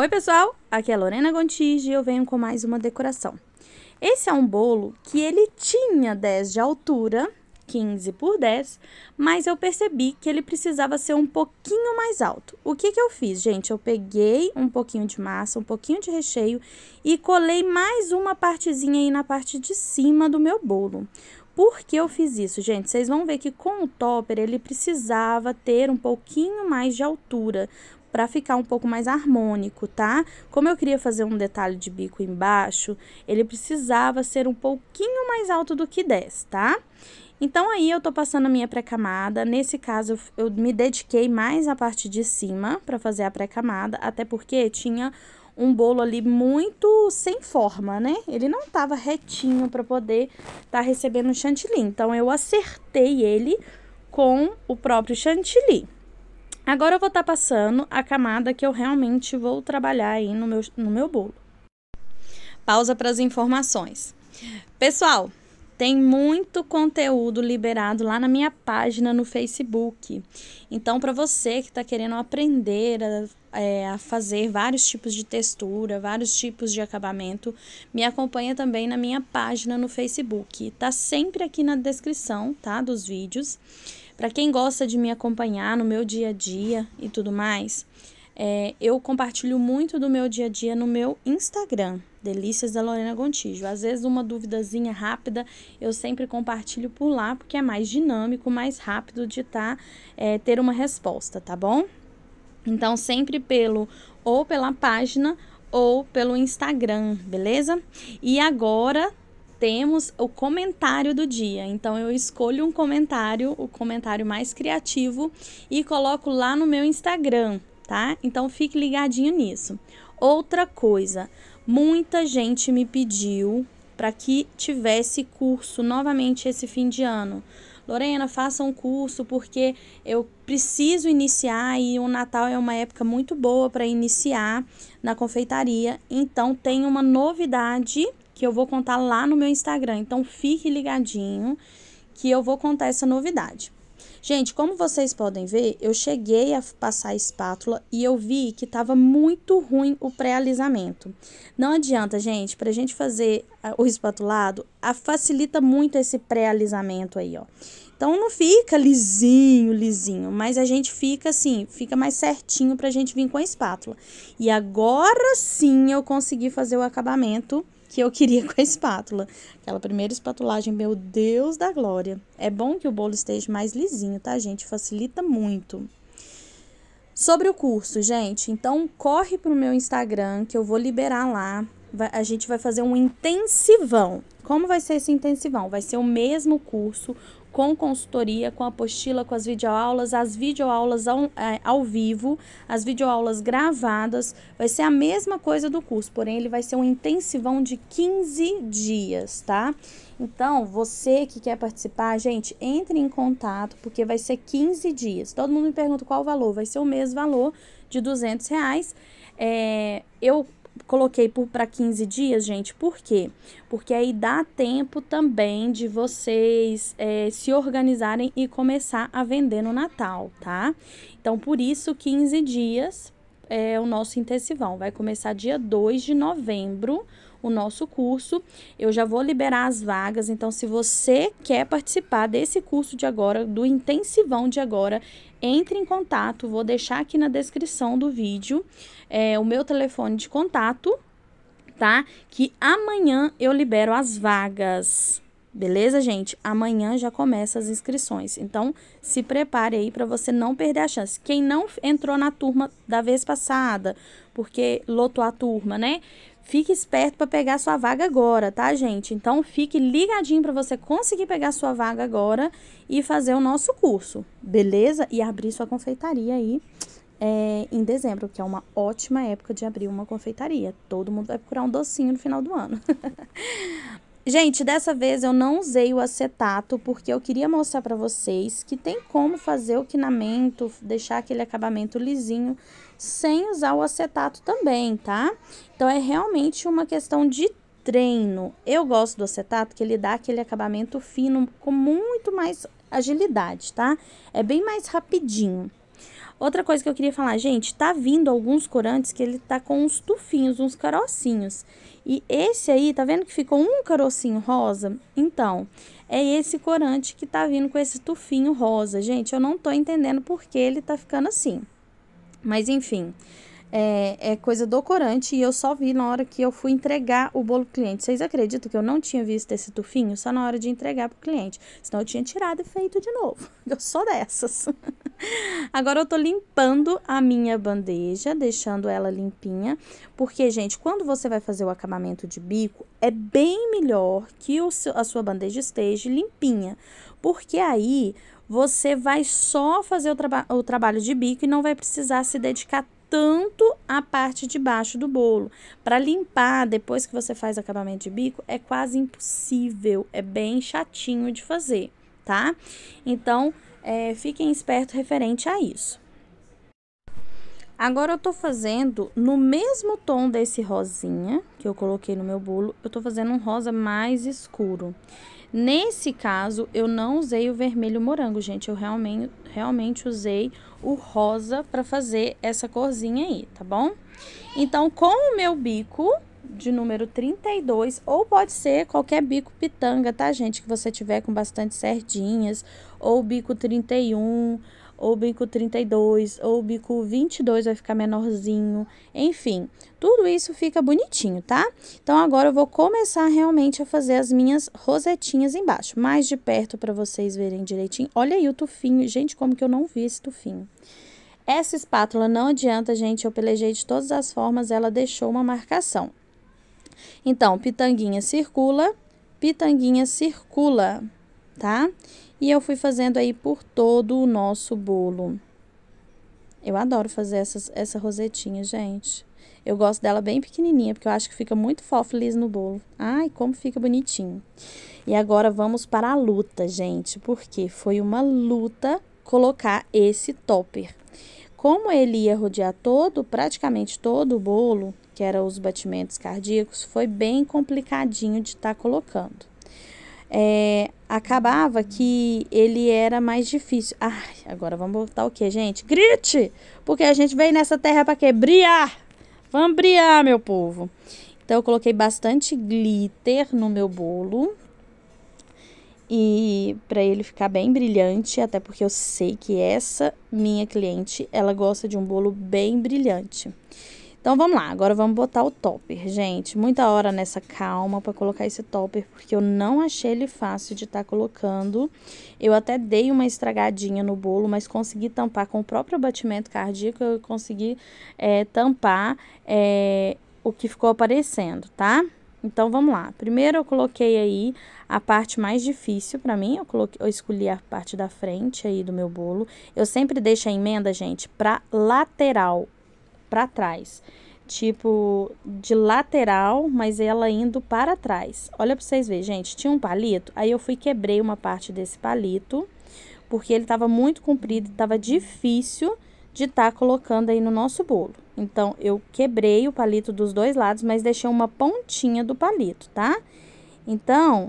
Oi, pessoal! Aqui é a Lorena Gontigi e eu venho com mais uma decoração. Esse é um bolo que ele tinha 10 de altura, 15 por 10, mas eu percebi que ele precisava ser um pouquinho mais alto. O que, que eu fiz, gente? Eu peguei um pouquinho de massa, um pouquinho de recheio e colei mais uma partezinha aí na parte de cima do meu bolo. Por que eu fiz isso, gente? Vocês vão ver que com o topper ele precisava ter um pouquinho mais de altura, para ficar um pouco mais harmônico, tá? Como eu queria fazer um detalhe de bico embaixo, ele precisava ser um pouquinho mais alto do que 10, tá? Então, aí eu tô passando a minha pré-camada. Nesse caso, eu me dediquei mais à parte de cima para fazer a pré-camada, até porque tinha um bolo ali muito sem forma, né? Ele não tava retinho para poder estar tá recebendo chantilly. Então, eu acertei ele com o próprio chantilly. Agora eu vou estar tá passando a camada que eu realmente vou trabalhar aí no meu, no meu bolo. Pausa para as informações. Pessoal, tem muito conteúdo liberado lá na minha página no Facebook. Então, para você que está querendo aprender a, é, a, fazer vários tipos de textura, vários tipos de acabamento, me acompanha também na minha página no Facebook. Tá sempre aqui na descrição, tá? Dos vídeos. Para quem gosta de me acompanhar no meu dia a dia e tudo mais, é, eu compartilho muito do meu dia a dia no meu Instagram, Delícias da Lorena Gontijo. Às vezes uma duvidazinha rápida eu sempre compartilho por lá, porque é mais dinâmico, mais rápido de tá, é, ter uma resposta, tá bom? Então sempre pelo ou pela página ou pelo Instagram, beleza? E agora temos o comentário do dia. Então eu escolho um comentário, o comentário mais criativo e coloco lá no meu Instagram, tá? Então fique ligadinho nisso. Outra coisa, muita gente me pediu para que tivesse curso novamente esse fim de ano. Lorena, faça um curso porque eu preciso iniciar e o Natal é uma época muito boa para iniciar na confeitaria. Então tem uma novidade que eu vou contar lá no meu Instagram. Então fique ligadinho que eu vou contar essa novidade. Gente, como vocês podem ver, eu cheguei a passar a espátula e eu vi que tava muito ruim o pré-alisamento. Não adianta, gente, para a gente fazer ah, o espatulado, a, ah, facilita muito esse pré-alisamento aí, ó. Então não fica lisinho, lisinho, mas a gente fica assim, fica mais certinho para a gente vir com a espátula. E agora sim eu consegui fazer o acabamento que eu queria com a espátula. Aquela primeira espatulagem, meu Deus da glória. É bom que o bolo esteja mais lisinho, tá, gente? Facilita muito. Sobre o curso, gente, então corre pro meu Instagram que eu vou liberar lá a gente vai fazer um intensivão. Como vai ser esse intensivão? Vai ser o mesmo curso com consultoria, com apostila, com as videoaulas, as videoaulas ao, é, ao vivo, as videoaulas gravadas. Vai ser a mesma coisa do curso, porém ele vai ser um intensivão de 15 dias, tá? Então, você que quer participar, gente, entre em contato, porque vai ser 15 dias. Todo mundo me pergunta qual o valor, vai ser o mesmo valor de 200 reais. É, eu coloquei para 15 dias, gente, por quê? Porque aí dá tempo também de vocês é, se organizarem e começar a vender no Natal, tá? Então, por isso, 15 dias é, o nosso intensivão. Vai começar dia 2 de novembro o nosso curso. Eu já vou liberar as vagas, então se você quer participar desse curso de agora, do intensivão de agora, entre em contato. Vou deixar aqui na descrição do vídeo é, o meu telefone de contato, tá? Que amanhã eu libero as vagas. Beleza, gente? Amanhã já começa as inscrições. Então, se prepare aí para você não perder a chance. Quem não entrou na turma da vez passada, porque lotou a turma, né? Fique esperto para pegar sua vaga agora, tá, gente? Então, fique ligadinho para você conseguir pegar sua vaga agora e fazer o nosso curso, beleza? E abrir sua confeitaria aí é, em dezembro, que é uma ótima época de abrir uma confeitaria. Todo mundo vai procurar um docinho no final do ano. Gente, dessa vez eu não usei o acetato porque eu queria mostrar para vocês que tem como fazer o quinamento, deixar aquele acabamento lisinho sem usar o acetato também, tá? Então é realmente uma questão de treino. Eu gosto do acetato que ele dá aquele acabamento fino com muito mais agilidade, tá? É bem mais rapidinho. Outra coisa que eu queria falar, gente, tá vindo alguns corantes que ele tá com uns tufinhos, uns carocinhos. E esse aí, tá vendo que ficou um carocinho rosa? Então, é esse corante que tá vindo com esse tufinho rosa. Gente, eu não tô entendendo por que ele tá ficando assim. Mas enfim, é, é, coisa do corante e eu só vi na hora que eu fui entregar o bolo pro cliente. Vocês acreditam que eu não tinha visto esse tufinho? Só na hora de entregar pro cliente. Senão eu tinha tirado e feito de novo. Eu sou dessas. Agora eu tô limpando a minha bandeja, deixando ela limpinha, porque, gente, quando você vai fazer o acabamento de bico, é bem melhor que o seu, a sua bandeja esteja limpinha, porque aí você vai só fazer o, traba o trabalho de bico e não vai precisar se dedicar tanto a parte de baixo do bolo. Para limpar depois que você faz acabamento de bico é quase impossível, é bem chatinho de fazer, tá? Então, é, fiquem espertos referente a isso. Agora eu tô fazendo no mesmo tom desse rosinha que eu coloquei no meu bolo, eu tô fazendo um rosa mais escuro. Nesse caso, eu não usei o vermelho morango, gente, eu realmente, realmente usei o rosa para fazer essa corzinha aí, tá bom? Então, com o meu bico, de número 32, ou pode ser qualquer bico pitanga, tá, gente? Que você tiver com bastante sardinhas, ou bico 31, ou bico 32, ou bico 22 vai ficar menorzinho, enfim, tudo isso fica bonitinho, tá? Então agora eu vou começar realmente a fazer as minhas rosetinhas embaixo, mais de perto para vocês verem direitinho. Olha aí o tufinho, gente, como que eu não vi esse tufinho. Essa espátula não adianta, gente, eu pelejei de todas as formas, ela deixou uma marcação. Então, pitanguinha circula, pitanguinha circula, tá? E eu fui fazendo aí por todo o nosso bolo. Eu adoro fazer essas, essa rosetinha, gente. Eu gosto dela bem pequenininha, porque eu acho que fica muito fofo liso no bolo. Ai, como fica bonitinho. E agora vamos para a luta, gente, porque foi uma luta colocar esse topper. Como ele ia rodear todo, praticamente todo o bolo, que eram os batimentos cardíacos, foi bem complicadinho de estar tá colocando. É, acabava que ele era mais difícil. Ai, agora vamos botar o que, gente? Grite! Porque a gente veio nessa terra para quê? Briar! Vamos briar, meu povo! Então, eu coloquei bastante glitter no meu bolo, e para ele ficar bem brilhante, até porque eu sei que essa minha cliente, ela gosta de um bolo bem brilhante. Então vamos lá, agora vamos botar o topper, gente. Muita hora nessa calma para colocar esse topper, porque eu não achei ele fácil de estar tá colocando. Eu até dei uma estragadinha no bolo, mas consegui tampar com o próprio batimento cardíaco, eu consegui é, tampar é, o que ficou aparecendo, tá? Tá? Então vamos lá. Primeiro eu coloquei aí a parte mais difícil para mim, eu, coloquei, eu escolhi a parte da frente aí do meu bolo. Eu sempre deixo a emenda, gente, para lateral, para trás. Tipo de lateral, mas ela indo para trás. Olha para vocês verem, gente, tinha um palito, aí eu fui quebrei uma parte desse palito, porque ele tava muito comprido, tava difícil de estar tá colocando aí no nosso bolo. Então, eu quebrei o palito dos dois lados, mas deixei uma pontinha do palito, tá? Então,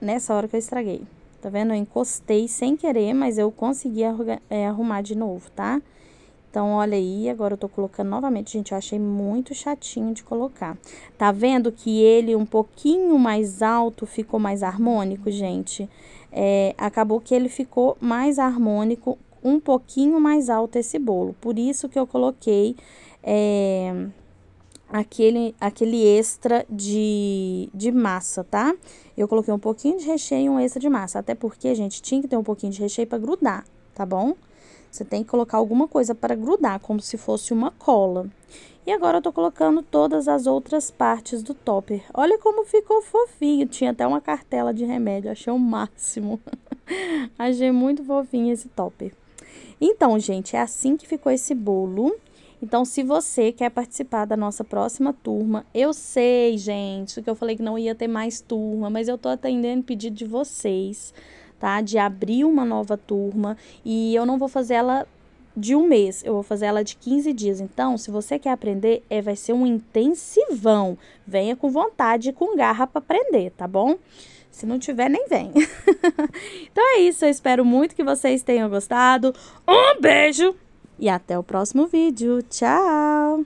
nessa hora que eu estraguei. Tá vendo? Eu encostei sem querer, mas eu consegui é, arrumar de novo, tá? Então, olha aí, agora eu tô colocando novamente, gente, eu achei muito chatinho de colocar. Tá vendo que ele um pouquinho mais alto ficou mais harmônico, gente? É, acabou que ele ficou mais harmônico um pouquinho mais alto esse bolo. Por isso que eu coloquei é, aquele, aquele extra de, de massa, tá? Eu coloquei um pouquinho de recheio e um extra de massa. Até porque, gente, tinha que ter um pouquinho de recheio para grudar, tá bom? Você tem que colocar alguma coisa para grudar, como se fosse uma cola. E agora eu tô colocando todas as outras partes do topper. Olha como ficou fofinho. Tinha até uma cartela de remédio, achei o máximo. achei muito fofinho esse topper. Então, gente, é assim que ficou esse bolo. Então, se você quer participar da nossa próxima turma, eu sei, gente, que eu falei que não ia ter mais turma, mas eu tô atendendo o pedido de vocês, tá? De abrir uma nova turma e eu não vou fazer ela de um mês, eu vou fazer ela de 15 dias. Então, se você quer aprender, é, vai ser um intensivão. Venha com vontade e com garra para aprender, tá bom? Se não tiver, nem vem. então é isso, eu espero muito que vocês tenham gostado. Um beijo e até o próximo vídeo. Tchau!